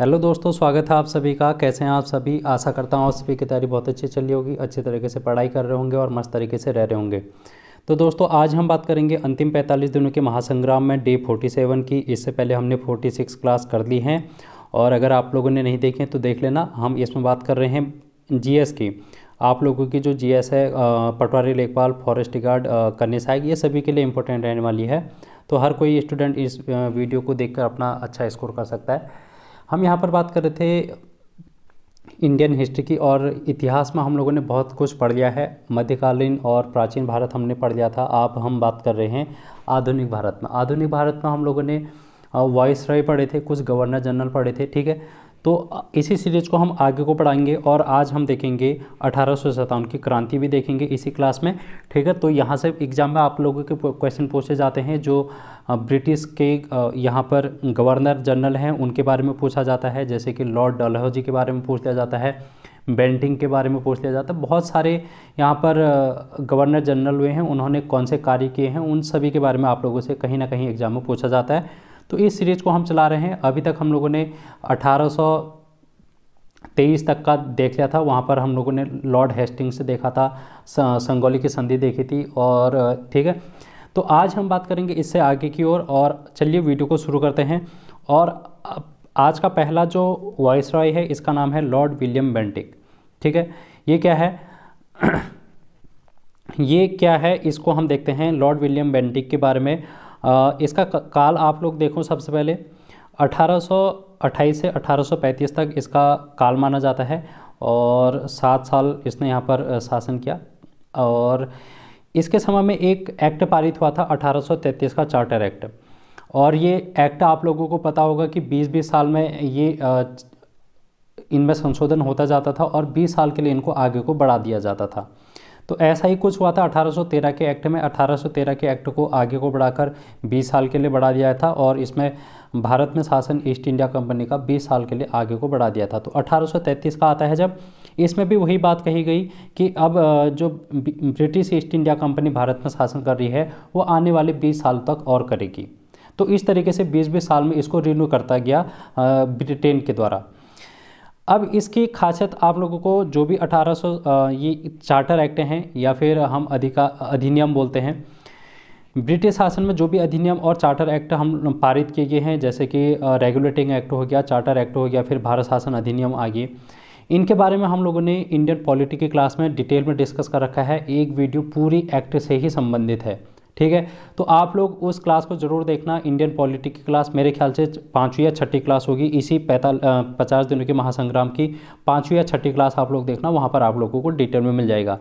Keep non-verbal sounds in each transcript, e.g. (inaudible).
hello दोस्तों स्वागत है आप सभी का कैसे हैं आप सभी आशा करता हूँ आप सभी की तैयारी बहुत अच्छी चली होगी अच्छे तरीके से पढ़ाई कर रहे होंगे और मस्त तरीके से रह रहे होंगे तो दोस्तों आज हम बात करेंगे अंतिम 45 दिनों के महासंग्राम में डे 47 की इससे पहले हमने 46 क्लास कर ली हैं और अगर आप लोगों ने नहीं देखे तो देख लेना हम इसमें बात कर रहे हैं जी की आप लोगों की जो जी है पटवारी लेखपाल फॉरेस्ट गार्ड कन्या सहायक ये सभी के लिए इम्पोर्टेंट रहने वाली है तो हर कोई स्टूडेंट इस वीडियो को देख अपना अच्छा स्कोर कर सकता है हम यहाँ पर बात कर रहे थे इंडियन हिस्ट्री की और इतिहास में हम लोगों ने बहुत कुछ पढ़ लिया है मध्यकालीन और प्राचीन भारत हमने पढ़ लिया था आप हम बात कर रहे हैं आधुनिक भारत में आधुनिक भारत में हम लोगों ने वॉइस रॉय पढ़े थे कुछ गवर्नर जनरल पढ़े थे ठीक है तो इसी सीरीज़ को हम आगे को पढ़ाएंगे और आज हम देखेंगे अठारह की क्रांति भी देखेंगे इसी क्लास में ठीक है तो यहाँ से एग्ज़ाम में आप लोगों के क्वेश्चन पूछे जाते हैं जो ब्रिटिश के यहाँ पर गवर्नर जनरल हैं उनके बारे में पूछा जाता है जैसे कि लॉर्ड डलहौजी के बारे में पूछ लिया जाता है बेंटिंग के बारे में पूछ लिया जाता है बहुत सारे यहाँ पर गवर्नर जनरल हुए हैं उन्होंने कौन से कार्य किए हैं उन सभी के बारे में आप लोगों से कहीं ना कहीं एग्जाम में पूछा जाता है तो इस सीरीज़ को हम चला रहे हैं अभी तक हम लोगों ने अठारह तेईस तक का देख लिया था वहाँ पर हम लोगों ने लॉर्ड हेस्टिंग से देखा था संगोली की संधि देखी थी और ठीक है तो आज हम बात करेंगे इससे आगे की ओर और, और चलिए वीडियो को शुरू करते हैं और आज का पहला जो वॉइस रॉय है इसका नाम है लॉर्ड विलियम बेंटिक ठीक है ये क्या है (clears throat) ये क्या है इसको हम देखते हैं लॉर्ड विलियम बेंटिक के बारे में इसका काल आप लोग देखो सबसे पहले 1828 से 1835 तक इसका काल माना जाता है और सात साल इसने यहाँ पर शासन किया और इसके समय में एक एक्ट पारित हुआ था 1833 का चार्टर एक्ट और ये एक्ट आप लोगों को पता होगा कि 20-20 साल में ये इनमें संशोधन होता जाता था और 20 साल के लिए इनको आगे को बढ़ा दिया जाता था तो ऐसा ही कुछ हुआ था 1813 के एक्ट में 1813 के एक्ट को आगे को बढ़ाकर 20 साल के लिए बढ़ा दिया था और इसमें भारत में शासन ईस्ट इंडिया कंपनी का 20 साल के लिए आगे को बढ़ा दिया था तो 1833 का आता है जब इसमें भी वही बात कही गई कि अब जो British East India Company Bharat में शासन कर रही है वो आने वाले बीस साल तक और करेगी तो इस तरीके से बीस बीस साल में इसको रिन्यू करता गया ब्रिटेन के द्वारा अब इसकी खासियत आप लोगों को जो भी 1800 ये चार्टर एक्ट हैं या फिर हम अधिका अधिनियम बोलते हैं ब्रिटिश शासन में जो भी अधिनियम और चार्टर एक्ट हम पारित किए गए हैं जैसे कि रेगुलेटिंग एक्ट हो गया चार्टर एक्ट हो गया फिर भारत शासन अधिनियम आ गए इनके बारे में हम लोगों ने इंडियन पॉलिटी की क्लास में डिटेल में डिस्कस कर रखा है एक वीडियो पूरी एक्ट से ही संबंधित है ठीक है तो आप लोग उस क्लास को ज़रूर देखना इंडियन पॉलिटिक की क्लास मेरे ख्याल से पाँचवीं या छठी क्लास होगी इसी पैताल पचास दिनों के महासंग्राम की पाँचवीं या छठी क्लास आप लोग देखना वहाँ पर आप लोगों को डिटेल में मिल जाएगा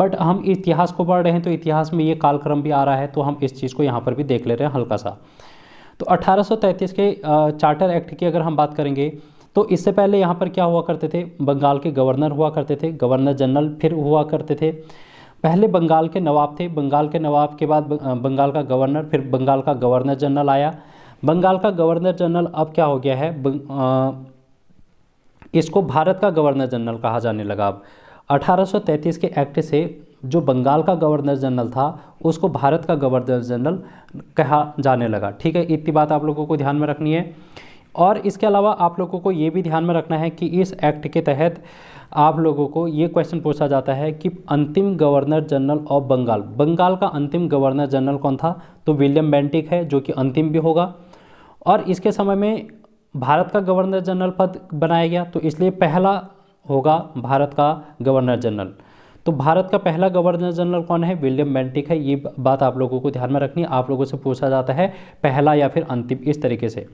बट हम इतिहास को पढ़ रहे हैं तो इतिहास में ये कालक्रम भी आ रहा है तो हम इस चीज़ को यहाँ पर भी देख ले रहे हैं हल्का सा तो अठारह के चार्टर एक्ट की अगर हम बात करेंगे तो इससे पहले यहाँ पर क्या हुआ करते थे बंगाल के गवर्नर हुआ करते थे गवर्नर जनरल फिर हुआ करते थे पहले बंगाल के नवाब थे बंगाल के नवाब के बाद बंगाल का गवर्नर फिर बंगाल का गवर्नर जनरल आया बंगाल का गवर्नर जनरल अब क्या हो गया है इसको भारत का गवर्नर जनरल कहा जाने लगा अब 1833 के एक्ट से जो बंगाल का गवर्नर जनरल था उसको भारत का गवर्नर जनरल कहा जाने लगा ठीक है इतनी बात आप लोगों को ध्यान में रखनी है और इसके अलावा आप लोगों को ये भी ध्यान में रखना है कि इस एक्ट के तहत आप लोगों को ये क्वेश्चन पूछा जाता है कि अंतिम governor general of Bengal Bengal का अंतिम गवर्नर जनरल कौन था तो विलियम बेंटिक है जो कि अंतिम भी होगा और इसके समय में भारत का गवर्नर जनरल पद बनाया गया तो इसलिए पहला होगा भारत का गवर्नर जनरल तो भारत का पहला गवर्नर जनरल कौन है विलियम बेंटिक है ये बात आप लोगों को ध्यान में रखनी आप लोगों से पूछा जाता है पहला या फिर अंतिम इस तरीके से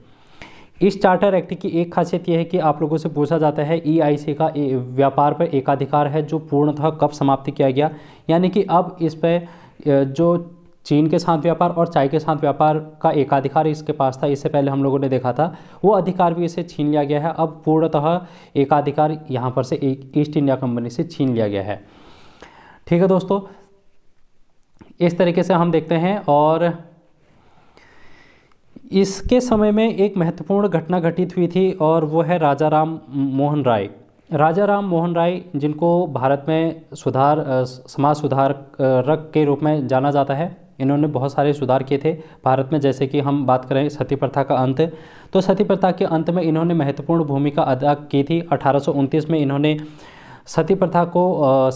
इस चार्टर एक्ट की एक खासियत यह है कि आप लोगों से पूछा जाता है ईआईसी e का व्यापार पर एकाधिकार है जो पूर्णतः कब समाप्त किया गया यानी कि अब इस पर जो चीन के साथ व्यापार और चाय के साथ व्यापार का एकाधिकार इसके पास था इससे पहले हम लोगों ने देखा था वो अधिकार भी इसे छीन लिया गया है अब पूर्णतः एकाधिकार यहाँ पर से एक ईस्ट इंडिया कंपनी से छीन लिया गया है ठीक है दोस्तों इस तरीके से हम देखते हैं और इसके समय में एक महत्वपूर्ण घटना घटित हुई थी और वो है राजा राम मोहन राय राजा राम मोहन राय जिनको भारत में सुधार समाज सुधारक के रूप में जाना जाता है इन्होंने बहुत सारे सुधार किए थे भारत में जैसे कि हम बात करें सती प्रथा का अंत तो सती प्रथा के अंत में इन्होंने महत्वपूर्ण भूमिका अदा की थी अठारह में इन्होंने सती प्रथा को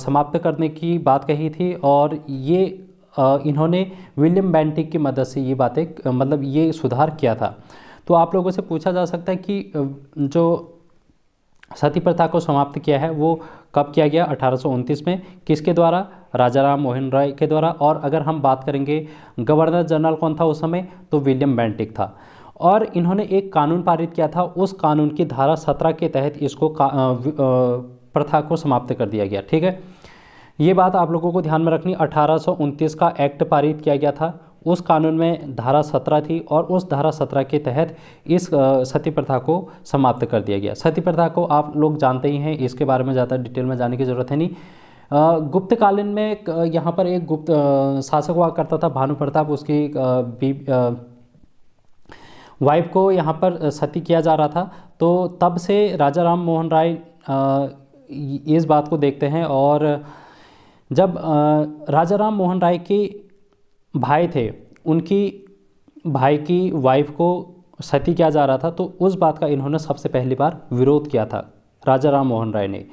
समाप्त करने की बात कही थी और ये इन्होंने विलियम बैंटिक की मदद से ये बातें मतलब ये सुधार किया था तो आप लोगों से पूछा जा सकता है कि जो सती प्रथा को समाप्त किया है वो कब किया गया अठारह में किसके द्वारा राजा राम मोहन राय के द्वारा और अगर हम बात करेंगे गवर्नर जनरल कौन था उस समय तो विलियम बैंटिक था और इन्होंने एक कानून पारित किया था उस कानून की धारा सत्रह के तहत इसको आ, आ, प्रथा को समाप्त कर दिया गया ठीक है ये बात आप लोगों को ध्यान में रखनी अठारह का एक्ट पारित किया गया था उस कानून में धारा सत्रह थी और उस धारा सत्रह के तहत इस सती प्रथा को समाप्त कर दिया गया सती प्रथा को आप लोग जानते ही हैं इसके बारे में ज़्यादा डिटेल में जाने की ज़रूरत है नहीं गुप्तकालीन में यहाँ पर एक गुप्त शासक हुआ करता था भानु प्रताप उसकी बी वाइफ को यहाँ पर सती किया जा रहा था तो तब से राजा राम मोहन राय इस बात को देखते हैं और जब राजा राम मोहन राय के भाई थे उनकी भाई की वाइफ को सती किया जा रहा था तो उस बात का इन्होंने सबसे पहली बार विरोध किया था राजा राम मोहन राय ने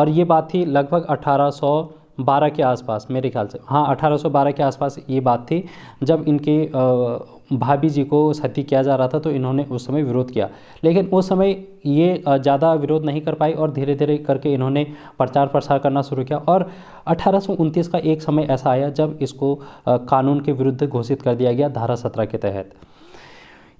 और ये बात थी लगभग 1812 के आसपास मेरे ख्याल से हाँ 1812 के आसपास ये बात थी जब इनके भाभी जी को सती किया जा रहा था तो इन्होंने उस समय विरोध किया लेकिन उस समय ये ज़्यादा विरोध नहीं कर पाई और धीरे धीरे करके इन्होंने प्रचार प्रसार करना शुरू किया और अठारह का एक समय ऐसा आया जब इसको कानून के विरुद्ध घोषित कर दिया गया धारा सत्रह के तहत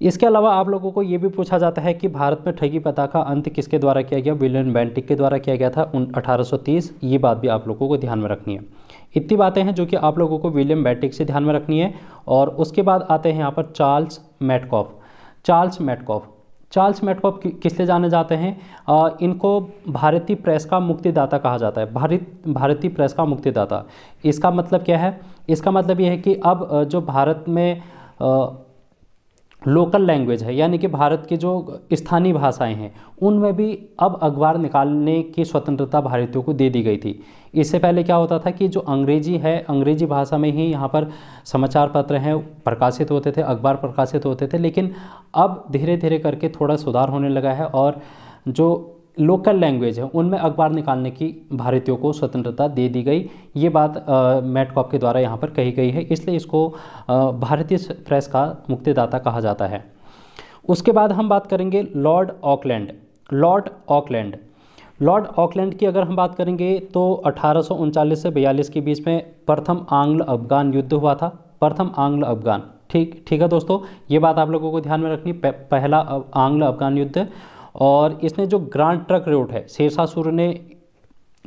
इसके अलावा आप लोगों को ये भी पूछा जाता है कि भारत में ठगी पता का अंत किसके द्वारा किया गया विलियम बैंटिक के द्वारा किया गया था उन 1830 ये बात भी आप लोगों को ध्यान में रखनी है इतनी बातें हैं जो कि आप लोगों को विलियम बैंटिक से ध्यान में रखनी है और उसके बाद आते हैं यहाँ पर Charles Metcalfe Charles Metcalfe Charles Metcalfe किस लिए जाने जाते हैं आ, इनको भारतीय प्रेस का मुक्तिदाता कहा जाता है भारत भारतीय प्रेस का मुक्तिदाता इसका मतलब क्या है इसका मतलब ये है कि अब जो भारत में आ, लोकल लैंग्वेज है यानी कि भारत के जो स्थानीय भाषाएं हैं उनमें भी अब अखबार निकालने की स्वतंत्रता भारतीयों को दे दी गई थी इससे पहले क्या होता था कि जो अंग्रेजी है अंग्रेजी भाषा में ही यहाँ पर समाचार पत्र हैं प्रकाशित होते थे अखबार प्रकाशित होते थे लेकिन अब धीरे धीरे करके थोड़ा सुधार होने लगा है और जो लोकल लैंग्वेज है उनमें अखबार निकालने की भारतीयों को स्वतंत्रता दे दी गई ये बात मैटकॉप के द्वारा यहाँ पर कही गई है इसलिए इसको भारतीय प्रेस का मुक्तिदाता कहा जाता है उसके बाद हम बात करेंगे Lord Auckland Lord Auckland Lord Auckland की अगर हम बात करेंगे तो अठारह से बयालीस के बीच में प्रथम आंग्ल अफगान युद्ध हुआ था प्रथम आंग्ल अफगान ठीक ठीक है दोस्तों ये बात आप लोगों को ध्यान में रखनी पहला आंग्ल अफगान युद्ध और इसने जो ग्रांड ट्रक रोड है शेरशाह सूर्य ने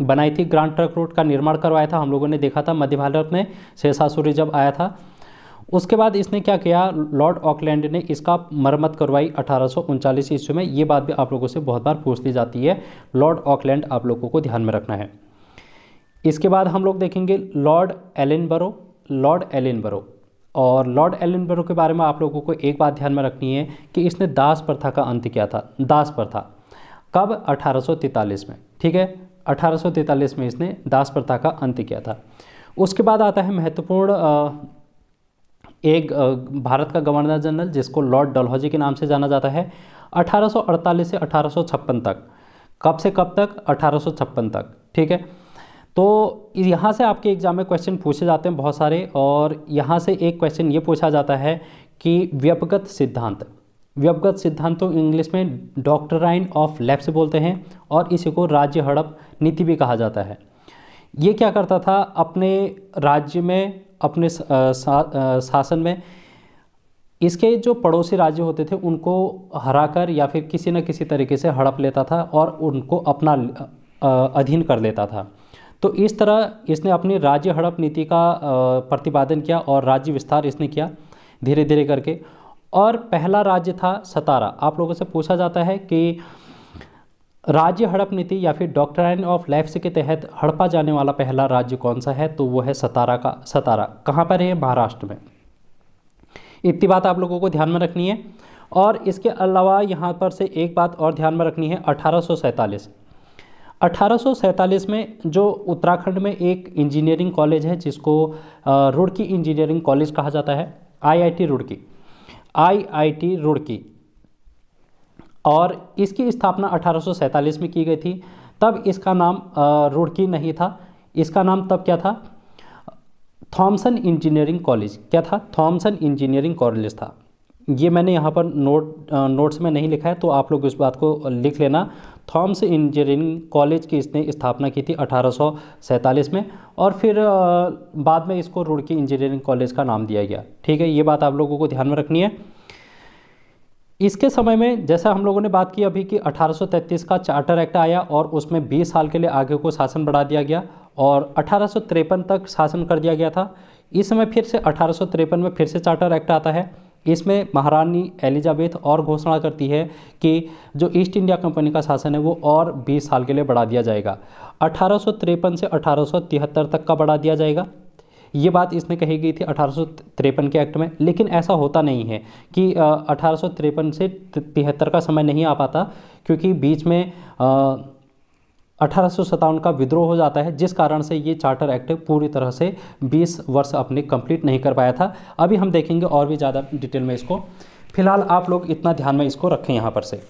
बनाई थी ग्रांड ट्रक रोड का निर्माण करवाया था हम लोगों ने देखा था मध्य भारत में शेरशाह सूर्य जब आया था उसके बाद इसने क्या किया लॉर्ड ऑकलैंड ने इसका मरम्मत करवाई अठारह ईस्वी में ये बात भी आप लोगों से बहुत बार पूछ ली जाती है लॉर्ड ऑकलैंड आप लोगों को ध्यान में रखना है इसके बाद हम लोग देखेंगे लॉर्ड एलेनबरो लॉर्ड एलेनबरो और लॉर्ड एलिनबरो के बारे में आप लोगों को एक बात ध्यान में रखनी है कि इसने दास प्रथा का अंत किया था दास प्रथा कब 1843 में ठीक है 1843 में इसने दास प्रथा का अंत किया था उसके बाद आता है महत्वपूर्ण एक भारत का गवर्नर जनरल जिसको लॉर्ड डलहौजी के नाम से जाना जाता है 1848 से 1856 तक कब से कब तक 1856 तक ठीक है तो यहाँ से आपके एग्ज़ाम में क्वेश्चन पूछे जाते हैं बहुत सारे और यहाँ से एक क्वेश्चन ये पूछा जाता है कि व्यपगत सिद्धांत व्यपगत सिद्धांत तो इंग्लिश में डॉक्टराइन ऑफ लैप्स बोलते हैं और इसी को राज्य हड़प नीति भी कहा जाता है ये क्या करता था अपने राज्य में अपने सा, सा, शासन में इसके जो पड़ोसी राज्य होते थे उनको हराकर या फिर किसी न किसी तरीके से हड़प लेता था और उनको अपना अधीन कर लेता था तो इस तरह इसने अपनी राज्य हड़प नीति का प्रतिपादन किया और राज्य विस्तार इसने किया धीरे धीरे करके और पहला राज्य था सतारा आप लोगों से पूछा जाता है कि राज्य हड़प नीति या फिर डॉक्ट्राइन ऑफ लाइफ्स के तहत हड़पा जाने वाला पहला राज्य कौन सा है तो वो है सतारा का सतारा कहाँ पर है महाराष्ट्र में इतनी बात आप लोगों को ध्यान में रखनी है और इसके अलावा यहाँ पर से एक बात और ध्यान में रखनी है अठारह अठारह में जो उत्तराखंड में एक इंजीनियरिंग कॉलेज है जिसको रुड़की इंजीनियरिंग कॉलेज कहा जाता है आईआईटी रुड़की आईआईटी रुड़की और इसकी स्थापना अठारह में की गई थी तब इसका नाम रुड़की नहीं था इसका नाम तब क्या था थॉमसन इंजीनियरिंग कॉलेज क्या था थॉमसन इंजीनियरिंग कॉलेज था ये मैंने यहाँ पर नोट नोट्स में नहीं लिखा है तो आप लोग इस बात को लिख लेना थॉम्स इंजीनियरिंग कॉलेज की इसने स्थापना की थी अठारह में और फिर बाद में इसको रुड़की इंजीनियरिंग कॉलेज का नाम दिया गया ठीक है ये बात आप लोगों को ध्यान में रखनी है इसके समय में जैसा हम लोगों ने बात की अभी कि 1833 का चार्टर एक्ट आया और उसमें 20 साल के लिए आगे को शासन बढ़ा दिया गया और अठारह तक शासन कर दिया गया था इस समय फिर से अठारह में फिर से चार्टर एक्ट आता है इसमें महारानी एलिजाबेथ और घोषणा करती है कि जो ईस्ट इंडिया कंपनी का शासन है वो और 20 साल के लिए बढ़ा दिया जाएगा अठारह से अठारह तक का बढ़ा दिया जाएगा ये बात इसने कही गई थी अठारह के एक्ट में लेकिन ऐसा होता नहीं है कि अठारह से तिहत्तर का समय नहीं आ पाता क्योंकि बीच में आ, अठारह का विद्रोह हो जाता है जिस कारण से ये चार्टर एक्ट पूरी तरह से 20 वर्ष अपने कंप्लीट नहीं कर पाया था अभी हम देखेंगे और भी ज़्यादा डिटेल में इसको फिलहाल आप लोग इतना ध्यान में इसको रखें यहाँ पर से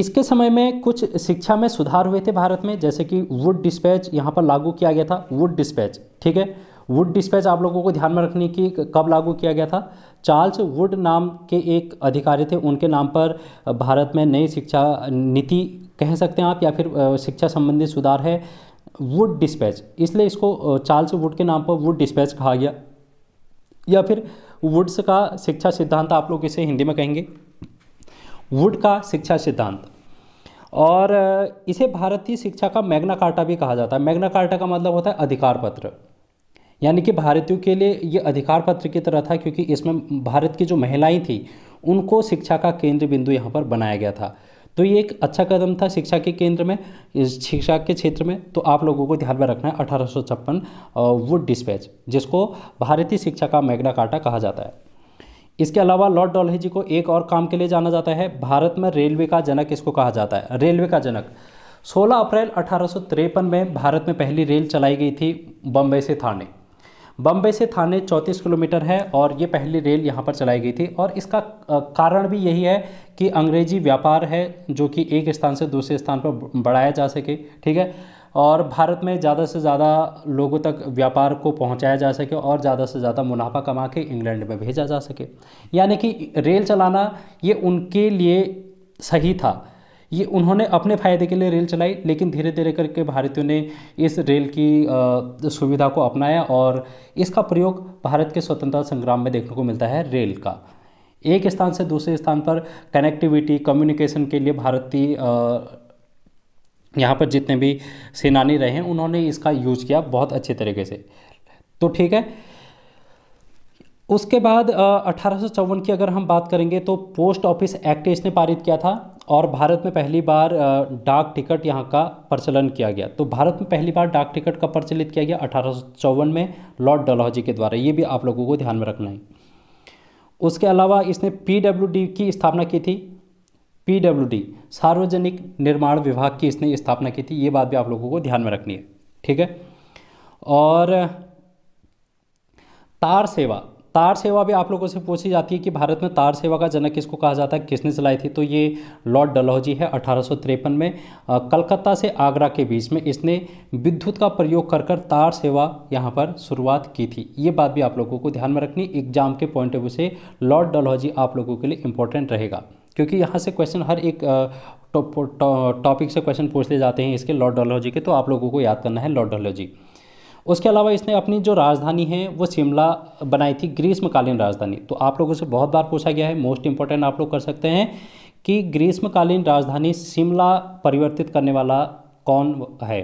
इसके समय में कुछ शिक्षा में सुधार हुए थे भारत में जैसे कि वुड डिस्पैच यहाँ पर लागू किया गया था वुड डिस्पैच ठीक है वुड डिस्पैच आप लोगों को ध्यान में रखने की कब लागू किया गया था चार्ल्स वुड नाम के एक अधिकारी थे उनके नाम पर भारत में नई शिक्षा नीति कह सकते हैं आप या फिर शिक्षा संबंधी सुधार है वुड डिस्पैच इसलिए इसको चार्ल्स वुड के नाम पर वुड डिस्पैच कहा गया या फिर वुड्स का शिक्षा सिद्धांत आप लोग इसे हिंदी में कहेंगे वुड का शिक्षा सिद्धांत और इसे भारतीय शिक्षा का मैग्ना कार्टा भी कहा जाता है मैग्ना कार्टा का मतलब होता है अधिकार पत्र यानी कि भारतीयों के लिए ये अधिकार पत्र की तरह था क्योंकि इसमें भारत की जो महिलाएं थी उनको शिक्षा का केंद्र बिंदु यहाँ पर बनाया गया था तो ये एक अच्छा कदम था शिक्षा के केंद्र में शिक्षा के क्षेत्र में तो आप लोगों को ध्यान में रखना है अठारह वुड डिस्पैच जिसको भारतीय शिक्षा का मैग्ना काटा कहा जाता है इसके अलावा लॉर्ड डॉलहेजी को एक और काम के लिए जाना जाता है भारत में रेलवे का जनक इसको कहा जाता है रेलवे का जनक 16 अप्रैल अठारह में भारत में पहली रेल चलाई गई थी बम्बई से थाने बम्बे से थाने चौंतीस किलोमीटर है और ये पहली रेल यहाँ पर चलाई गई थी और इसका कारण भी यही है कि अंग्रेजी व्यापार है जो कि एक स्थान से दूसरे स्थान पर बढ़ाया जा सके ठीक है और भारत में ज़्यादा से ज़्यादा लोगों तक व्यापार को पहुंचाया जा सके और ज़्यादा से ज़्यादा मुनाफा कमा के इंग्लैंड में भेजा जा सके यानी कि रेल चलाना ये उनके लिए सही था ये उन्होंने अपने फ़ायदे के लिए रेल चलाई लेकिन धीरे धीरे करके भारतीयों ने इस रेल की सुविधा को अपनाया और इसका प्रयोग भारत के स्वतंत्रता संग्राम में देखने को मिलता है रेल का एक स्थान से दूसरे स्थान पर कनेक्टिविटी कम्युनिकेशन के लिए भारतीय यहाँ पर जितने भी सेनानी रहे हैं उन्होंने इसका यूज किया बहुत अच्छे तरीके से तो ठीक है उसके बाद अठारह की अगर हम बात करेंगे तो पोस्ट ऑफिस एक्ट इसने पारित किया था और भारत में पहली बार डाक टिकट यहाँ का प्रचलन किया गया तो भारत में पहली बार डाक टिकट का प्रचलित किया गया अठारह में लॉर्ड डलहौजी के द्वारा ये भी आप लोगों को ध्यान में रखना है उसके अलावा इसने पी की स्थापना की थी पी सार्वजनिक निर्माण विभाग की इसने स्थापना की थी ये बात भी आप लोगों को ध्यान में रखनी है ठीक है और तार सेवा तार सेवा भी आप लोगों से पूछी जाती है कि भारत में तार सेवा का जनक किसको कहा जाता है किसने चलाई थी तो ये लॉर्ड डलहौजी है अठारह में कलकत्ता से आगरा के बीच में इसने विद्युत का प्रयोग कर कर तार सेवा यहाँ पर शुरुआत की थी ये बात भी आप लोगों को ध्यान में रखनी एग्जाम के पॉइंट ऑफ व्यू से लॉर्ड डलहौजी आप लोगों के लिए इंपॉर्टेंट रहेगा क्योंकि यहाँ से क्वेश्चन हर एक टॉपिक से क्वेश्चन पूछ ले जाते हैं इसके लॉर्ड डलहौजी के तो आप लोगों को याद करना है लॉर्ड डलहौजी उसके अलावा इसने अपनी जो राजधानी है वो शिमला बनाई थी ग्रीष्मकालीन राजधानी तो आप लोगों से बहुत बार पूछा गया है मोस्ट इंपॉर्टेंट आप लोग कर सकते हैं कि ग्रीष्मकालीन राजधानी शिमला परिवर्तित करने वाला कौन है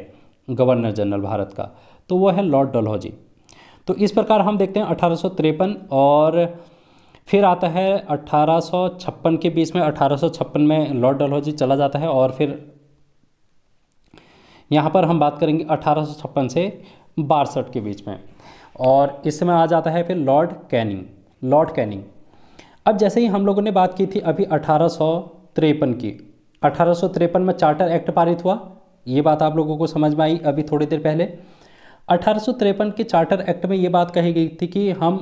गवर्नर जनरल भारत का तो वो है लॉर्ड डलहौजी तो इस प्रकार हम देखते हैं अठारह और फिर आता है अठारह के बीच में अठारह में लॉर्ड डलहौजी चला जाता है और फिर यहाँ पर हम बात करेंगे अठारह से बासठ के बीच में और इस समय आ जाता है फिर लॉर्ड कैनिंग लॉर्ड कैनिंग अब जैसे ही हम लोगों ने बात की थी अभी अठारह की अठारह में चार्टर एक्ट पारित हुआ ये बात आप लोगों को समझ में आई अभी थोड़ी देर पहले अठारह के चार्टर एक्ट में ये बात कही गई थी कि हम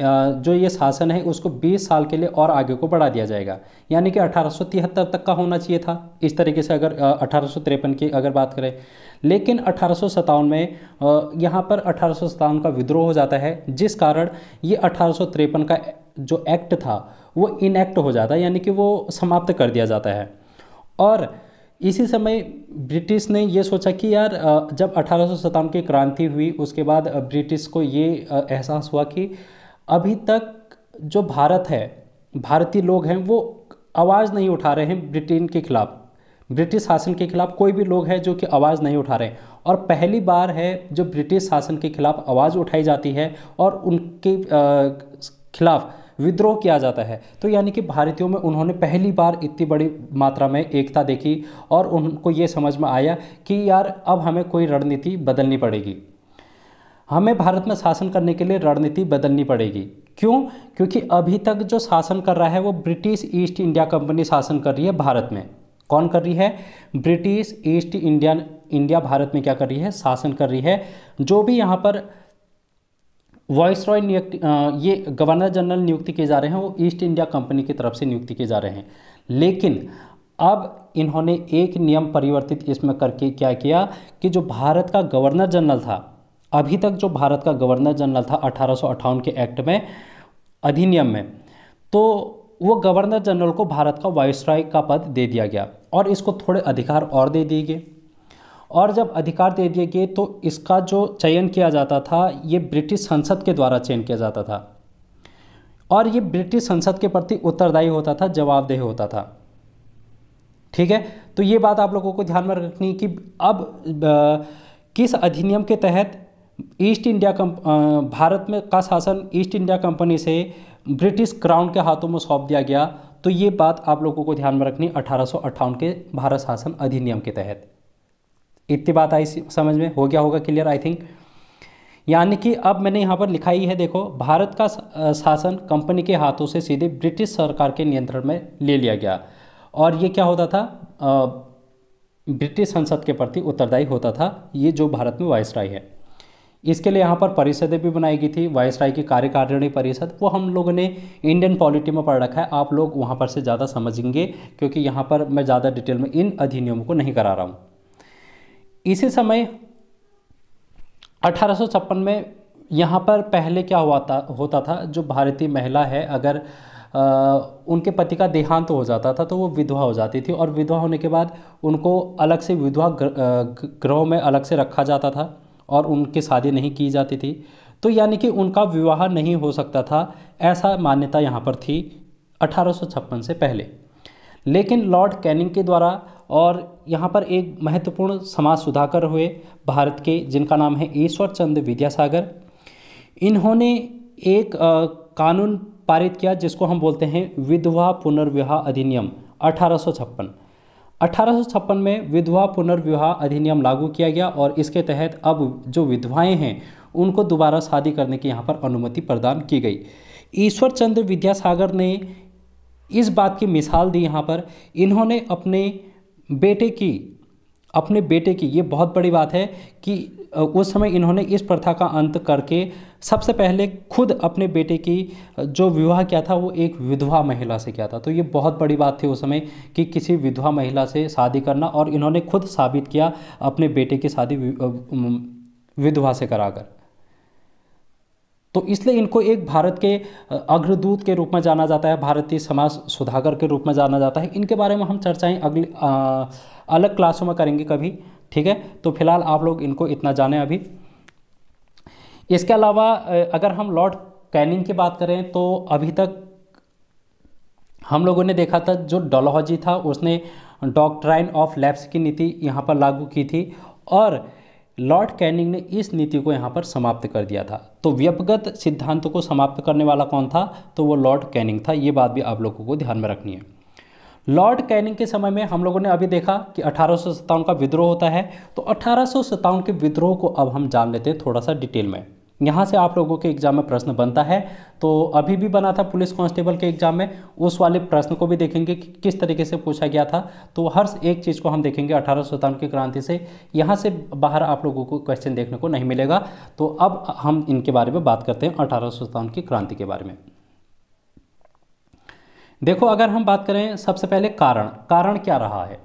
जो ये शासन है उसको 20 साल के लिए और आगे को बढ़ा दिया जाएगा यानी कि अठारह तक का होना चाहिए था इस तरीके से अगर अठारह की अगर बात करें लेकिन अठारह में यहाँ पर अठारह का विद्रोह हो जाता है जिस कारण ये अठारह का जो एक्ट था वो इनएक्ट हो जाता है यानी कि वो समाप्त कर दिया जाता है और इसी समय ब्रिटिश ने ये सोचा कि यार जब अठारह की क्रांति हुई उसके बाद ब्रिटिश को ये एहसास हुआ कि अभी तक जो भारत है भारतीय लोग हैं वो आवाज़ नहीं उठा रहे हैं ब्रिटेन के खिलाफ ब्रिटिश शासन के खिलाफ कोई भी लोग हैं जो कि आवाज़ नहीं उठा रहे और पहली बार है जो ब्रिटिश शासन के खिलाफ आवाज़ उठाई जाती है और उनके खिलाफ विद्रोह किया जाता है तो यानी कि भारतीयों में उन्होंने पहली बार इतनी बड़ी मात्रा में एकता देखी और उनको ये समझ में आया कि यार अब हमें कोई रणनीति बदलनी पड़ेगी हमें भारत में शासन करने के लिए रणनीति बदलनी पड़ेगी क्यों क्योंकि अभी तक जो शासन कर रहा है वो ब्रिटिश ईस्ट इंडिया कंपनी शासन कर रही है भारत में कौन कर रही है British East Indian India Bharat में क्या कर रही है शासन कर रही है जो भी यहाँ पर वॉइस रॉय नियुक्ति ये गवर्नर जनरल नियुक्ति किए जा रहे हैं वो ईस्ट इंडिया कंपनी की तरफ से नियुक्ति किए जा रहे हैं लेकिन अब इन्होंने एक नियम परिवर्तित इसमें करके क्या किया कि जो भारत का गवर्नर जनरल था अभी तक जो भारत का गवर्नर जनरल था अठारह के एक्ट में अधिनियम में तो वो गवर्नर जनरल को भारत का वायसराय का पद दे दिया गया और इसको थोड़े अधिकार और दे दिए गए और जब अधिकार दे दिए गए तो इसका जो चयन किया जाता था ये ब्रिटिश संसद के द्वारा चयन किया जाता था और ये ब्रिटिश संसद के प्रति उत्तरदायी होता था जवाबदेह होता था ठीक है तो ये बात आप लोगों को ध्यान में रखनी कि अब आ, किस अधिनियम के तहत ईस्ट इंडिया कंप भारत में का शासन ईस्ट इंडिया कंपनी से ब्रिटिश क्राउन के हाथों में सौंप दिया गया तो ये बात आप लोगों को ध्यान में रखनी अठारह के भारत शासन अधिनियम के तहत इतनी बात आई समझ में हो गया होगा क्लियर आई थिंक यानी कि अब मैंने यहाँ पर लिखा ही है देखो भारत का शासन कंपनी के हाथों से सीधे ब्रिटिश सरकार के नियंत्रण में ले लिया गया और ये क्या होता था ब्रिटिश संसद के प्रति उत्तरदायी होता था ये जो भारत में वायसराय है इसके लिए यहाँ पर परिषदें भी बनाई गई थी राय की कार्यकारिणी परिषद वो हम लोगों ने इंडियन पॉलिटी में पढ़ रखा है आप लोग वहाँ पर से ज़्यादा समझेंगे क्योंकि यहाँ पर मैं ज़्यादा डिटेल में इन अधिनियमों को नहीं करा रहा हूँ इसी समय अठारह में यहाँ पर पहले क्या हुआ था होता था जो भारतीय महिला है अगर आ, उनके पति का देहांत तो हो जाता था तो वो विधवा हो जाती थी और विधवा होने के बाद उनको अलग से विधवा ग्रह में अलग से रखा जाता था और उनकी शादी नहीं की जाती थी तो यानी कि उनका विवाह नहीं हो सकता था ऐसा मान्यता यहाँ पर थी अठारह से पहले लेकिन लॉर्ड कैनिंग के द्वारा और यहाँ पर एक महत्वपूर्ण समाज सुधाकर हुए भारत के जिनका नाम है ईश्वर चंद विद्यासागर इन्होंने एक आ, कानून पारित किया जिसको हम बोलते हैं विधवा पुनर्विवाह अधिनियम अठारह अठारह में विधवा पुनर्विवाह अधिनियम लागू किया गया और इसके तहत अब जो विधवाएं हैं उनको दोबारा शादी करने की यहाँ पर अनुमति प्रदान की गई ईश्वर चंद्र विद्यासागर ने इस बात की मिसाल दी यहाँ पर इन्होंने अपने बेटे की अपने बेटे की ये बहुत बड़ी बात है कि उस समय इन्होंने इस प्रथा का अंत करके सबसे पहले खुद अपने बेटे की जो विवाह किया था वो एक विधवा महिला से किया था तो ये बहुत बड़ी बात थी उस समय कि किसी विधवा महिला से शादी करना और इन्होंने खुद साबित किया अपने बेटे की शादी विधवा से कराकर तो इसलिए इनको एक भारत के अग्रदूत के रूप में जाना जाता है भारतीय समाज सुधाकर के रूप में जाना जाता है इनके बारे में हम चर्चाएँ अगली आ, अलग क्लासों में करेंगे कभी ठीक है तो फिलहाल आप लोग इनको इतना जाने अभी इसके अलावा अगर हम लॉर्ड कैनिंग की बात करें तो अभी तक हम लोगों ने देखा था जो डोलोजी था उसने डॉक्ट्राइन ऑफ लैब्स की नीति यहाँ पर लागू की थी और लॉर्ड कैनिंग ने इस नीति को यहाँ पर समाप्त कर दिया था तो व्यपगत सिद्धांत को समाप्त करने वाला कौन था तो वो लॉर्ड कैनिंग था ये बात भी आप लोगों को ध्यान में रखनी है लॉर्ड कैनिंग के समय में हम लोगों ने अभी देखा कि अठारह का विद्रोह होता है तो अठारह के विद्रोह को अब हम जान लेते हैं थोड़ा सा डिटेल में यहाँ से आप लोगों के एग्जाम में प्रश्न बनता है तो अभी भी बना था पुलिस कांस्टेबल के एग्जाम में उस वाले प्रश्न को भी देखेंगे कि किस तरीके से पूछा गया था तो हर एक चीज़ को हम देखेंगे अठारह सौ की क्रांति से यहाँ से बाहर आप लोगों को क्वेश्चन देखने को नहीं मिलेगा तो अब हम इनके बारे में बात करते हैं अठारह की क्रांति के बारे में देखो अगर हम बात करें सबसे पहले कारण कारण क्या रहा है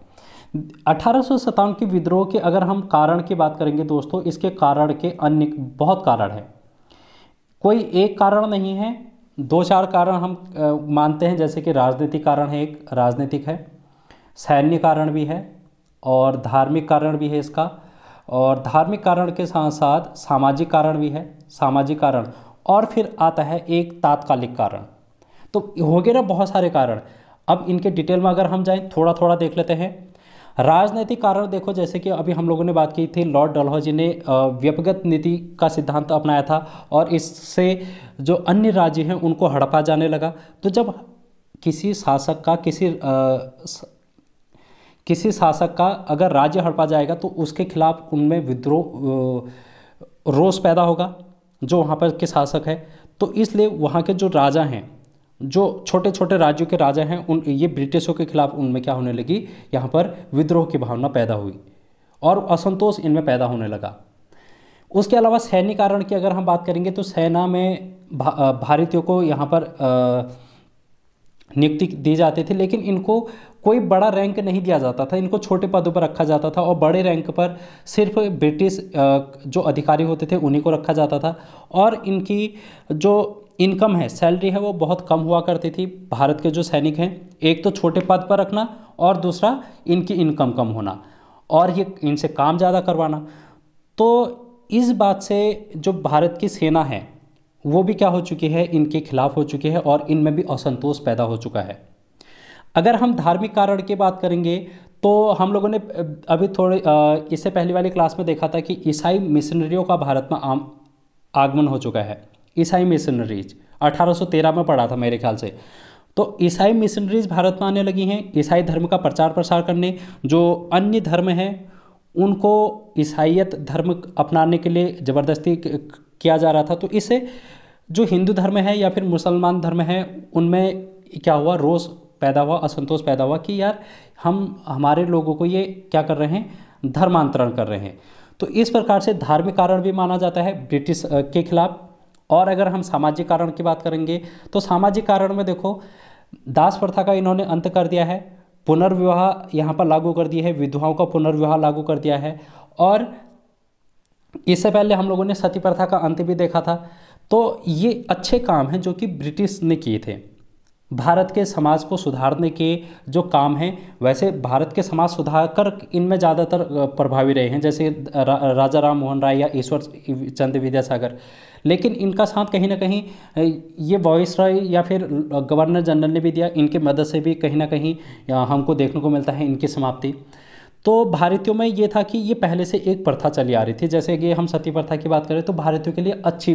अठारह के विद्रोह के अगर हम कारण की बात करेंगे दोस्तों इसके कारण के अन्य बहुत कारण हैं कोई एक कारण नहीं है दो चार कारण हम मानते हैं जैसे कि राजनीतिक कारण है एक राजनीतिक है सैन्य कारण भी है और धार्मिक कारण भी है इसका और धार्मिक कारण के साथ साथ सामाजिक कारण भी है सामाजिक कारण और फिर आता है एक तात्कालिक कारण तो हो गए ना बहुत सारे कारण अब इनके डिटेल में अगर हम जाएं थोड़ा थोड़ा देख लेते हैं राजनीतिक कारण देखो जैसे कि अभी हम लोगों ने बात की थी लॉर्ड डलहौजी ने व्यपगत नीति का सिद्धांत अपनाया था और इससे जो अन्य राज्य हैं उनको हड़पा जाने लगा तो जब किसी शासक का किसी आ, किसी शासक का अगर राज्य हड़पा जाएगा तो उसके खिलाफ उनमें विद्रोह रोष पैदा होगा जो वहाँ पर के शासक है तो इसलिए वहाँ के जो राजा हैं जो छोटे छोटे राज्यों के राजा हैं उन ये ब्रिटिशों के खिलाफ उनमें क्या होने लगी यहाँ पर विद्रोह की भावना पैदा हुई और असंतोष इनमें पैदा होने लगा उसके अलावा सैन्य कारण की अगर हम बात करेंगे तो सेना में भा, भारतीयों को यहाँ पर नियुक्ति दी जाती थी लेकिन इनको कोई बड़ा रैंक नहीं दिया जाता था इनको छोटे पदों पर रखा जाता था और बड़े रैंक पर सिर्फ ब्रिटिश जो अधिकारी होते थे उन्हीं को रखा जाता था और इनकी जो इनकम है सैलरी है वो बहुत कम हुआ करती थी भारत के जो सैनिक हैं एक तो छोटे पद पर रखना और दूसरा इनकी इनकम कम होना और ये इनसे काम ज़्यादा करवाना तो इस बात से जो भारत की सेना है वो भी क्या हो चुकी है इनके खिलाफ हो चुकी है और इनमें भी असंतोष पैदा हो चुका है अगर हम धार्मिक कारण की बात करेंगे तो हम लोगों ने अभी थोड़े इससे पहली वाली क्लास में देखा था कि ईसाई मिशनरियों का भारत में आम आगमन हो चुका है ईसाई मिशनरीज 1813 में पढ़ा था मेरे ख्याल से तो ईसाई मिशनरीज भारत में आने लगी हैं ईसाई धर्म का प्रचार प्रसार करने जो अन्य धर्म हैं उनको ईसाइत धर्म अपनाने के लिए ज़बरदस्ती किया जा रहा था तो इसे जो हिंदू धर्म है या फिर मुसलमान धर्म है उनमें क्या हुआ रोष पैदा हुआ असंतोष पैदा हुआ कि यार हम हमारे लोगों को ये क्या कर रहे हैं धर्मांतरण कर रहे हैं तो इस प्रकार से धार्मिक कारण भी माना जाता है ब्रिटिश के खिलाफ और अगर हम सामाजिक कारण की बात करेंगे तो सामाजिक कारण में देखो दास प्रथा का इन्होंने अंत कर दिया है पुनर्विवाह यहाँ पर लागू कर दिया है विधवाओं का पुनर्विवाह लागू कर दिया है और इससे पहले हम लोगों ने सती प्रथा का अंत भी देखा था तो ये अच्छे काम हैं जो कि ब्रिटिश ने किए थे भारत के समाज को सुधारने के जो काम हैं वैसे भारत के समाज सुधार कर इनमें ज़्यादातर प्रभावी रहे हैं जैसे रा, राजा राम मोहन राय या ईश्वर चंद विद्यासागर लेकिन इनका साथ कहीं ना कहीं ये वॉइस रॉय या फिर गवर्नर जनरल ने भी दिया इनकी मदद से भी कहीं ना कहीं हमको देखने को मिलता है इनकी समाप्ति तो भारतीयों में ये था कि ये पहले से एक प्रथा चली आ रही थी जैसे कि हम सती प्रथा की बात करें तो भारतीयों के लिए अच्छी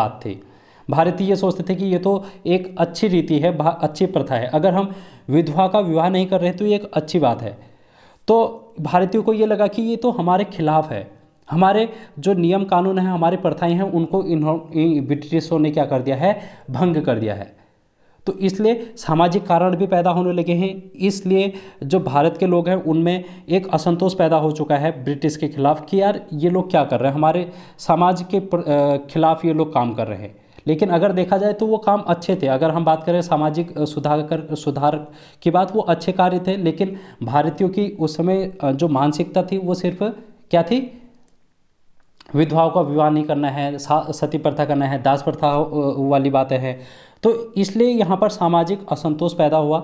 बात थी भारतीय ये सोचते थे कि ये तो एक अच्छी रीति है अच्छी प्रथा है अगर हम विधवा का विवाह नहीं कर रहे तो ये एक अच्छी बात है तो भारतीयों को ये लगा कि ये तो हमारे खिलाफ है हमारे जो नियम कानून हैं हमारे प्रथाएं हैं उनको इन्हों ब्रिटिशों ने क्या कर दिया है भंग कर दिया है तो इसलिए सामाजिक कारण भी पैदा होने लगे हैं इसलिए जो भारत के लोग हैं उनमें एक असंतोष पैदा हो चुका है ब्रिटिश के खिलाफ कि यार ये लोग क्या कर रहे हैं हमारे समाज के खिलाफ ये लोग काम कर रहे हैं लेकिन अगर देखा जाए तो वो काम अच्छे थे अगर हम बात करें सामाजिक सुधार कर सुधार की बात वो अच्छे कार्य थे लेकिन भारतीयों की उस समय जो मानसिकता थी वो सिर्फ क्या थी विधवाओं का विवाह नहीं करना है सती प्रथा करना है दास प्रथा वाली बातें हैं तो इसलिए यहाँ पर सामाजिक असंतोष पैदा हुआ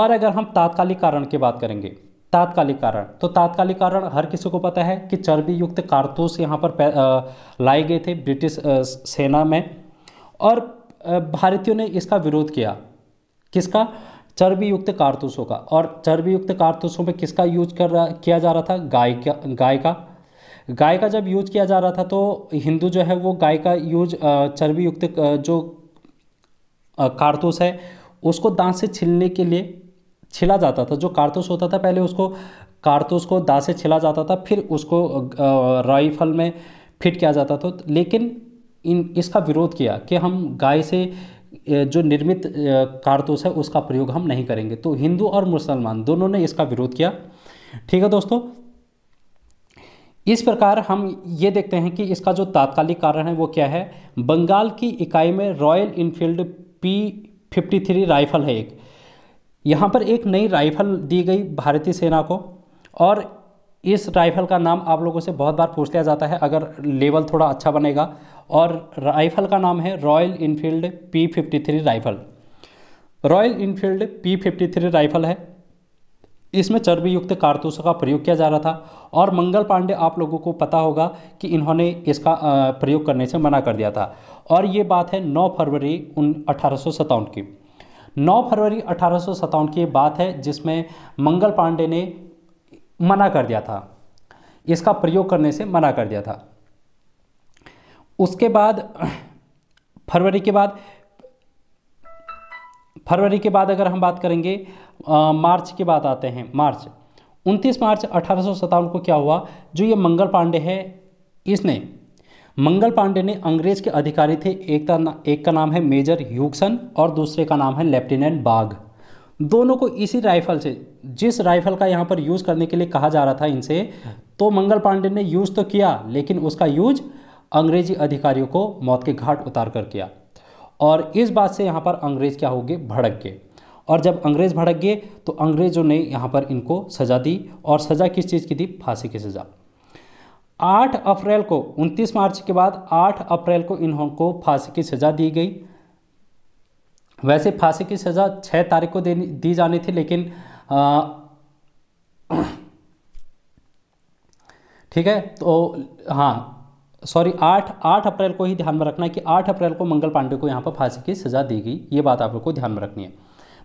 और अगर हम तात्कालिक कारण की बात करेंगे तात्कालिक कारण तो तात्कालिक कारण हर किसी को पता है कि चर्बी युक्त कारतूस यहाँ पर लाए गए थे ब्रिटिश सेना में और भारतीयों ने इसका विरोध किया किसका चर्बी युक्त कारतूसों का और चर्बी युक्त कारतूसों में किसका यूज कर रहा किया जा रहा था गाय का गाय का गाय का जब यूज किया जा रहा था तो हिंदू जो है वो गाय का यूज चर्बी युक्त जो कारतूस है उसको दांत से छिलने के लिए छिला जाता था जो कारतूस होता था पहले उसको कारतूस को दांत से छिला जाता था फिर उसको राइफल में फिट किया जाता था लेकिन इन इसका विरोध किया कि हम गाय से जो निर्मित कारतूस है उसका प्रयोग हम नहीं करेंगे तो हिंदू और मुसलमान दोनों ने इसका विरोध किया ठीक है दोस्तों इस प्रकार हम ये देखते हैं कि इसका जो तात्कालिक कारण है वो क्या है बंगाल की इकाई में Royal Enfield P fifty three rifle है एक यहाँ पर एक नई राइफल दी गई भारतीय सेना को और इस राइफल का नाम आप लोगों से बहुत बार पूछ लिया जाता है अगर लेवल थोड़ा अच्छा बनेगा और राइफ़ल का नाम है Royal Enfield P fifty three rifle Royal Enfield P fifty three rifle है इसमें चर्बी युक्त कारतूसों का प्रयोग किया जा रहा था और मंगल पांडे आप लोगों को पता होगा कि इन्होंने इसका प्रयोग करने से मना कर दिया था और ये बात है 9 फरवरी उन अठारह की 9 फरवरी अठारह की बात है जिसमें मंगल पांडे ने मना कर दिया था इसका प्रयोग करने से मना कर दिया था उसके बाद फरवरी के बाद फरवरी के बाद अगर हम बात करेंगे आ, मार्च की बात आते हैं मार्च उनतीस मार्च अठारह को क्या हुआ जो ये मंगल पांडे है इसने मंगल पांडे ने अंग्रेज के अधिकारी थे एक का एक का नाम है मेजर यूक्सन और दूसरे का नाम है लेफ्टिनेंट बाघ दोनों को इसी राइफल से जिस राइफल का यहाँ पर यूज़ करने के लिए कहा जा रहा था इनसे तो मंगल पांडे ने यूज़ तो किया लेकिन उसका यूज अंग्रेजी अधिकारियों को मौत के घाट उतार कर किया और इस बात से यहाँ पर अंग्रेज क्या हो गए भड़क गए और जब अंग्रेज भड़क गए तो अंग्रेजों ने यहाँ पर इनको सज़ा दी और सज़ा किस चीज़ की थी फांसी की सज़ा 8 अप्रैल को 29 मार्च के बाद 8 अप्रैल को को फांसी की सज़ा दी गई वैसे फांसी की सज़ा 6 तारीख को दी जानी थी लेकिन (clears throat) ठीक है तो हाँ सॉरी आठ आठ अप्रैल को ही ध्यान में रखना है कि आठ अप्रैल को मंगल पांडे को यहाँ पर फांसी की सज़ा दी गई ये बात आप लोग को ध्यान में रखनी है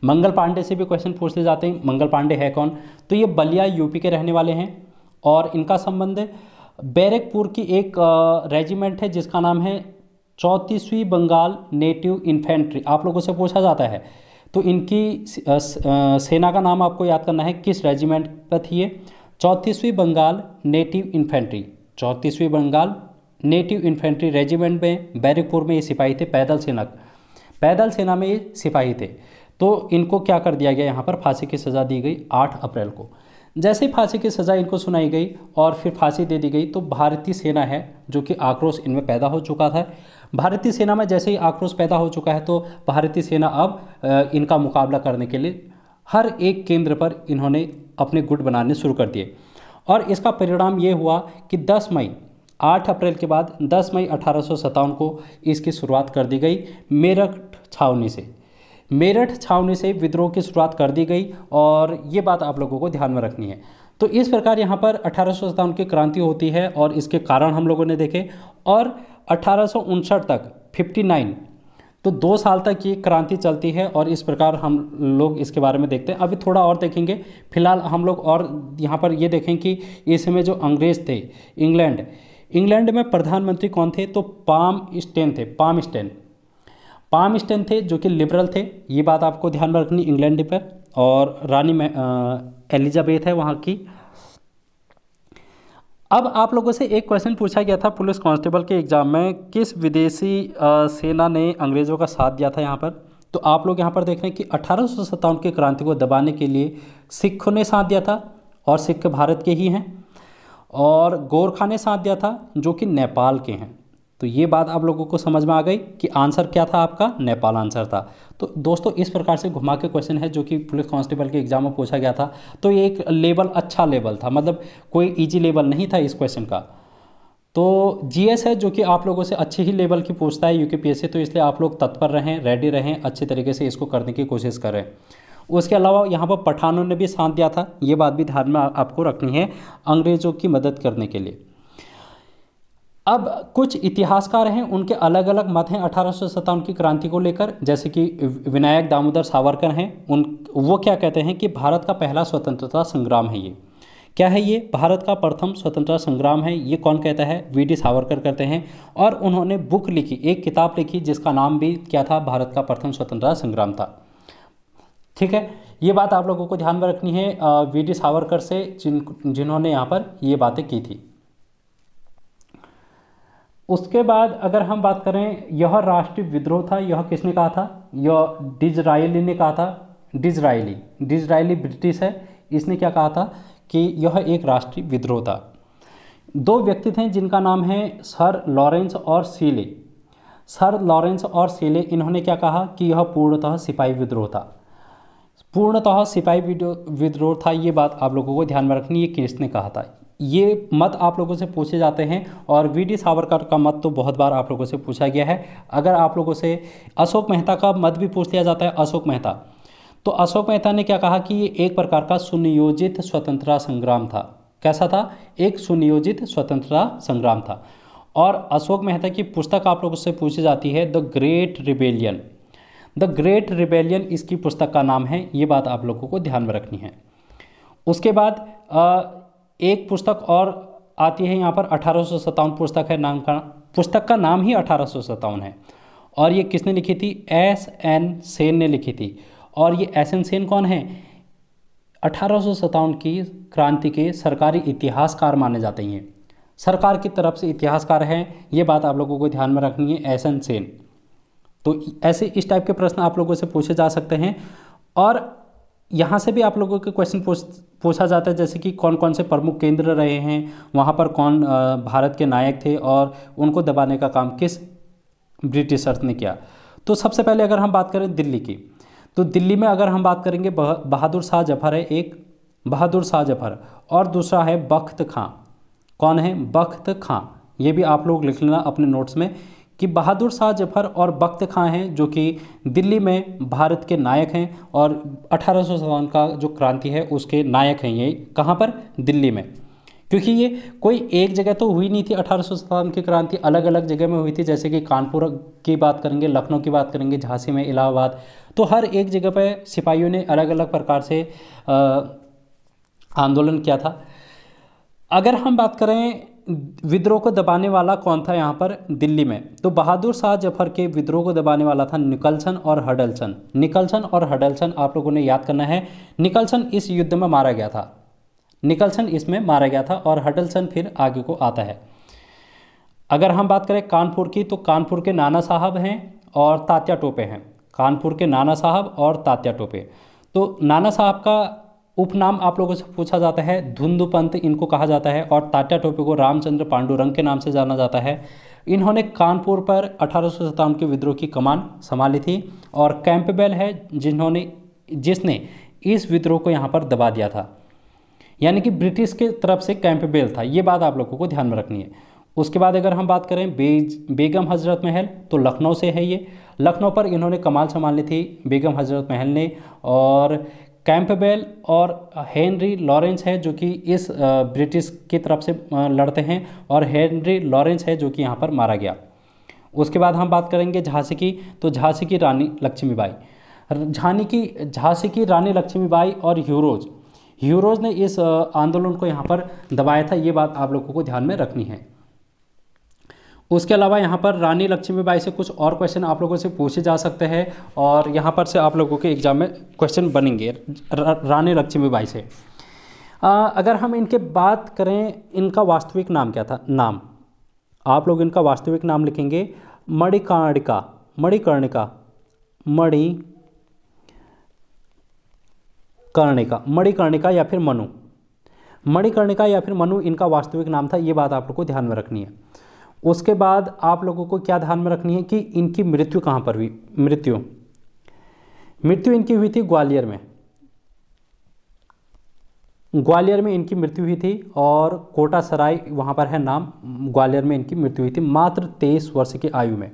मंगल पांडे से भी क्वेश्चन पूछ ले जाते हैं मंगल पांडे है कौन तो ये बलिया यूपी के रहने वाले हैं और इनका संबंध बैरकपुर की एक रेजिमेंट है जिसका नाम है चौंतीसवीं बंगाल नेटिव इन्फेंट्री आप लोगों से पूछा जाता है तो इनकी सेना का नाम आपको याद करना है किस रेजिमेंट पर थी ये चौंतीसवीं बंगाल नेटिव इन्फेंट्री चौंतीसवीं बंगाल नेटिव इन्फेंट्री रेजिमेंट में बैरकपुर में ये सिपाही थे पैदल सेना पैदल सेना में ये सिपाही थे तो इनको क्या कर दिया गया यहाँ पर फांसी की सज़ा दी गई आठ अप्रैल को जैसे ही फांसी की सज़ा इनको सुनाई गई और फिर फांसी दे दी गई तो भारतीय सेना है जो कि आक्रोश इनमें पैदा हो चुका था भारतीय सेना में जैसे ही आक्रोश पैदा हो चुका है तो भारतीय सेना अब इनका मुकाबला करने के लिए हर एक केंद्र पर इन्होंने अपने गुट बनाने शुरू कर दिए और इसका परिणाम ये हुआ कि 10 मई 8 अप्रैल के बाद 10 मई अठारह को इसकी शुरुआत कर दी गई मेरठ छावनी से मेरठ छावनी से विद्रोह की शुरुआत कर दी गई और ये बात आप लोगों को ध्यान में रखनी है तो इस प्रकार यहाँ पर अठारह की क्रांति होती है और इसके कारण हम लोगों ने देखे और अठारह तक 59 तो दो साल तक ये क्रांति चलती है और इस प्रकार हम लोग इसके बारे में देखते हैं अभी थोड़ा और देखेंगे फिलहाल हम लोग और यहाँ पर ये देखें कि इस समय जो अंग्रेज़ थे इंग्लैंड इंग्लैंड में प्रधानमंत्री कौन थे तो पाम स्टेन थे पाम स्टेन पाम स्टेन थे जो कि लिबरल थे ये बात आपको ध्यान में रखनी इंग्लैंड पर और रानी एलिजाबेथ है वहाँ की अब आप लोगों से एक क्वेश्चन पूछा गया था पुलिस कांस्टेबल के एग्ज़ाम में किस विदेशी सेना ने अंग्रेज़ों का साथ दिया था यहाँ पर तो आप लोग यहाँ पर देख रहे हैं कि अठारह की क्रांति को दबाने के लिए सिखों ने साथ दिया था और सिख भारत के ही हैं और गोरखा ने साथ दिया था जो कि नेपाल के हैं तो ये बात आप लोगों को समझ में आ गई कि आंसर क्या था आपका नेपाल आंसर था तो दोस्तों इस प्रकार से घुमा के क्वेश्चन है जो कि पुलिस कांस्टेबल के एग्जाम में पूछा गया था तो ये एक लेवल अच्छा लेवल था मतलब कोई इजी लेवल नहीं था इस क्वेश्चन का तो जीएस है जो कि आप लोगों से अच्छे ही लेवल की पूछता है यूके पीएससी तो इसलिए आप लोग तत्पर रहें रेडी रहें अच्छे तरीके से इसको करने की कोशिश करें उसके अलावा यहाँ पर पठानों ने भी साथ दिया था ये बात भी ध्यान में आपको रखनी है अंग्रेज़ों की मदद करने के लिए अब कुछ इतिहासकार हैं उनके अलग अलग मत हैं अठारह की क्रांति को लेकर जैसे कि विनायक दामोदर सावरकर हैं उन वो क्या कहते हैं कि भारत का पहला स्वतंत्रता संग्राम है ये क्या है ये भारत का प्रथम स्वतंत्रता संग्राम है ये कौन कहता है वी डी सावरकर करते हैं और उन्होंने बुक लिखी एक किताब लिखी जिसका नाम भी क्या था भारत का प्रथम स्वतंत्रता संग्राम था ठीक है ये बात आप लोगों को ध्यान में रखनी है वी डी सावरकर से जिन जिन्होंने यहाँ पर ये बातें की थी उसके बाद अगर हम बात करें यह राष्ट्रीय विद्रोह था यह किसने कहा था यह डिजराइली ने कहा था डिजराइली डिजराइली ब्रिटिश है इसने क्या कहा था कि यह एक राष्ट्रीय विद्रोह था दो व्यक्ति थे जिनका नाम है सर लॉरेंस और सीले सर लॉरेंस और सीले इन्होंने क्या कहा कि यह पूर्णतः सिपाही विद्रोह था पूर्णतः सिपाही विद्रोह था ये बात आप लोगों को ध्यान में रखनी है केस ने कहा था ये मत आप लोगों से पूछे जाते हैं और वी डी सावरकर का मत तो बहुत बार आप लोगों से पूछा गया है अगर आप लोगों से अशोक मेहता का मत भी पूछ लिया जाता है अशोक मेहता तो अशोक मेहता ने क्या कहा कि ये एक प्रकार का सुनियोजित स्वतंत्रता संग्राम था कैसा था एक सुनियोजित स्वतंत्रता संग्राम था और अशोक मेहता की पुस्तक आप लोगों से पूछी जाती है the great rebellion the great rebellion इसकी पुस्तक का नाम है ये बात आप लोगों को ध्यान में रखनी है उसके बाद एक पुस्तक और आती है यहाँ पर अठारह पुस्तक है नाम का पुस्तक का नाम ही अठारह है और ये किसने लिखी थी एस एन सेन ने लिखी थी और ये एस एन सेन कौन है अठारह की क्रांति के सरकारी इतिहासकार माने जाते हैं सरकार की तरफ से इतिहासकार हैं ये बात आप लोगों को ध्यान में रखनी है एस एन सेन तो ऐसे इस टाइप के प्रश्न आप लोगों से पूछे जा सकते हैं और यहाँ से भी आप लोगों के क्वेश्चन पूछा जाता है जैसे कि कौन कौन से प्रमुख केंद्र रहे हैं वहाँ पर कौन भारत के नायक थे और उनको दबाने का काम किस ब्रिटिशर्स ने किया तो सबसे पहले अगर हम बात करें दिल्ली की तो दिल्ली में अगर हम बात करेंगे बहादुर शाह जफर है एक बहादुर शाह जफर और दूसरा है बख्त खां कौन है बख्त खां ये भी आप लोग लिख लेना अपने नोट्स में कि बहादुर शाह जफर और बख्त खां हैं जो कि दिल्ली में भारत के नायक हैं और अठारह का जो क्रांति है उसके नायक हैं ये कहाँ पर दिल्ली में क्योंकि ये कोई एक जगह तो हुई नहीं थी अठारह की क्रांति अलग अलग जगह में हुई थी जैसे कि कानपुर की बात करेंगे लखनऊ की बात करेंगे झांसी में इलाहाबाद तो हर एक जगह पर सिपाहियों ने अलग अलग प्रकार से आंदोलन किया था अगर हम बात करें विद्रोह को दबाने वाला कौन था यहाँ पर दिल्ली में तो बहादुर शाह जफर के विद्रोह को दबाने वाला था निकलसन और हडलसन निकलसन और हडलसन आप लोगों ने याद करना है निकलसन इस युद्ध में मारा गया था निकलसन इसमें मारा गया था और हडलसन फिर आगे को आता है अगर हम बात करें कानपुर की तो कानपुर के नाना साहब हैं और तात्या टोपे हैं कानपुर के नाना साहब और तात्या टोपे तो नाना साहब का उपनाम आप लोगों से पूछा जाता है धुंधुपंत इनको कहा जाता है और तात्या टोपे को रामचंद्र पांडुरंग के नाम से जाना जाता है इन्होंने कानपुर पर अठारह के विद्रोह की कमान संभाली थी और कैंपबेल है जिन्होंने जिसने इस विद्रोह को यहाँ पर दबा दिया था यानी कि ब्रिटिश के तरफ से कैंपबेल था ये बात आप लोगों को ध्यान में रखनी है उसके बाद अगर हम बात करें बेज बेगम हजरत महल तो लखनऊ से है ये लखनऊ पर इन्होंने कमाल संभाल ली थी बेगम हजरत महल ने और कैंपबेल और हेनरी लॉरेंस है जो कि इस ब्रिटिश की तरफ से लड़ते हैं और हेनरी लॉरेंस है जो कि यहाँ पर मारा गया उसके बाद हम बात करेंगे झांसी की तो झांसी की रानी लक्ष्मीबाई झानी की झांसी की रानी लक्ष्मीबाई और ह्यूरोज ह्यूरोज ने इस आंदोलन को यहाँ पर दबाया था ये बात आप लोगों को ध्यान में रखनी है उसके अलावा यहाँ पर रानी लक्ष्मीबाई से कुछ और क्वेश्चन आप लोगों से पूछे जा सकते हैं और यहाँ पर से आप लोगों के एग्जाम में क्वेश्चन बनेंगे रानी लक्ष्मीबाई से आ, अगर हम इनके बात करें इनका वास्तविक नाम क्या था नाम आप लोग इनका वास्तविक नाम लिखेंगे मणिकर्णिका मणिकर्णिका मणि कर्णिका मणिकर्णिका या फिर मनु मणिकर्णिका या फिर मनु इनका वास्तविक नाम था ये बात आप लोग को ध्यान में रखनी है उसके बाद आप लोगों को क्या ध्यान में रखनी है कि इनकी मृत्यु कहाँ पर हुई मृत्यु मृत्यु इनकी हुई थी ग्वालियर में ग्वालियर में इनकी मृत्यु हुई थी और कोटा सराय वहाँ पर है नाम ग्वालियर में इनकी मृत्यु हुई थी मात्र तेईस वर्ष की आयु में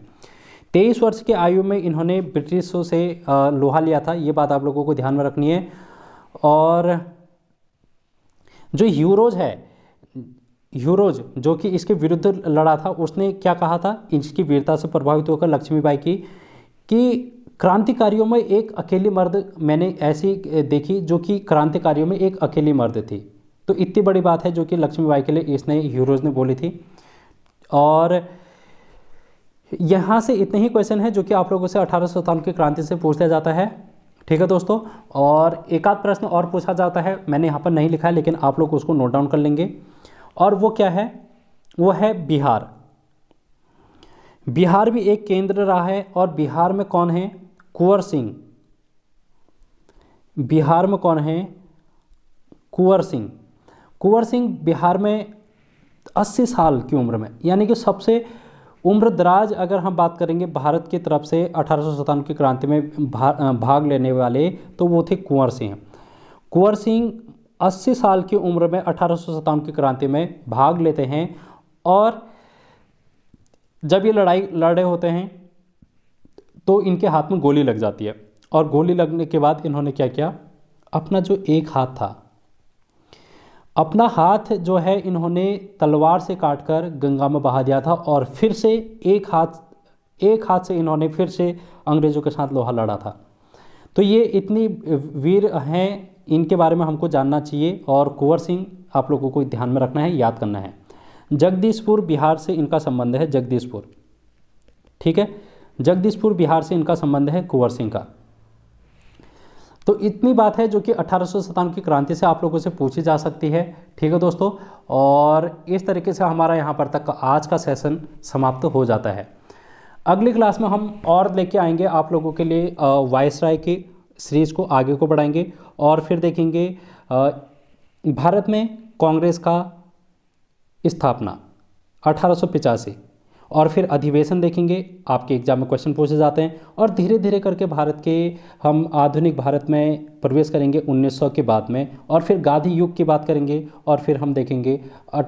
तेईस वर्ष की आयु में इन्होंने ब्रिटिशों से लोहा लिया था ये बात आप लोगों को ध्यान में रखनी है और जो यूरोज है ह्यूरोज जो कि इसके विरुद्ध लड़ा था उसने क्या कहा था इसकी वीरता से प्रभावित होकर लक्ष्मीबाई की कि क्रांतिकारियों में एक अकेली मर्द मैंने ऐसी देखी जो कि क्रांतिकारियों में एक अकेली मर्द थी तो इतनी बड़ी बात है जो कि लक्ष्मीबाई के लिए इसने यूरोज ने बोली थी और यहाँ से इतने ही क्वेश्चन है जो कि आप लोगों से अठारह की क्रांति से पूछ लिया जाता है ठीक है दोस्तों और एक प्रश्न और पूछा जाता है मैंने यहाँ पर नहीं लिखा है लेकिन आप लोग उसको नोट डाउन कर लेंगे और वो क्या है वो है बिहार बिहार भी एक केंद्र रहा है और बिहार में कौन है कुंवर सिंह बिहार में कौन है कुंवर सिंह कुंवर सिंह बिहार में 80 साल की उम्र में यानी कि सबसे उम्र दराज अगर हम बात करेंगे भारत की तरफ से अठारह की क्रांति में भा, भाग लेने वाले तो वो थे कुंवर सिंह कुंवर सिंह 80 साल की उम्र में अठारह की क्रांति में भाग लेते हैं और जब ये लड़ाई लड़े होते हैं तो इनके हाथ में गोली लग जाती है और गोली लगने के बाद इन्होंने क्या किया अपना जो एक हाथ था अपना हाथ जो है इन्होंने तलवार से काटकर गंगा में बहा दिया था और फिर से एक हाथ एक हाथ से इन्होंने फिर से अंग्रेज़ों के साथ लोहा लड़ा था तो ये इतनी वीर हैं इनके बारे में हमको जानना चाहिए और कुंवर सिंह आप लोगों को ध्यान में रखना है याद करना है जगदीशपुर बिहार से इनका संबंध है जगदीशपुर ठीक है जगदीशपुर बिहार से इनका संबंध है कुंवर सिंह का तो इतनी बात है जो कि अठारह की क्रांति से आप लोगों से पूछी जा सकती है ठीक है दोस्तों और इस तरीके से हमारा यहाँ पर तक का आज का सेशन समाप्त हो जाता है अगली क्लास में हम और लेके आएंगे आप लोगों के लिए वाइस राय की सीरीज़ को आगे को बढ़ाएंगे और फिर देखेंगे भारत में कांग्रेस का स्थापना अठारह और फिर अधिवेशन देखेंगे आपके एग्जाम में क्वेश्चन पूछे जाते हैं और धीरे धीरे करके भारत के हम आधुनिक भारत में प्रवेश करेंगे 1900 के बाद में और फिर गांधी युग की बात करेंगे और फिर हम देखेंगे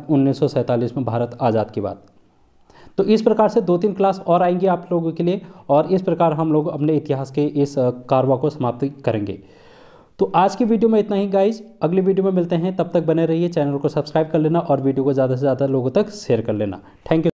उन्नीस में भारत आज़ाद की बात तो इस प्रकार से दो तीन क्लास और आएंगे आप लोगों के लिए और इस प्रकार हम लोग अपने इतिहास के इस कारवा को समाप्त करेंगे तो आज की वीडियो में इतना ही गाइज अगली वीडियो में मिलते हैं तब तक बने रहिए चैनल को सब्सक्राइब कर लेना और वीडियो को ज़्यादा से ज़्यादा लोगों तक शेयर कर लेना थैंक यू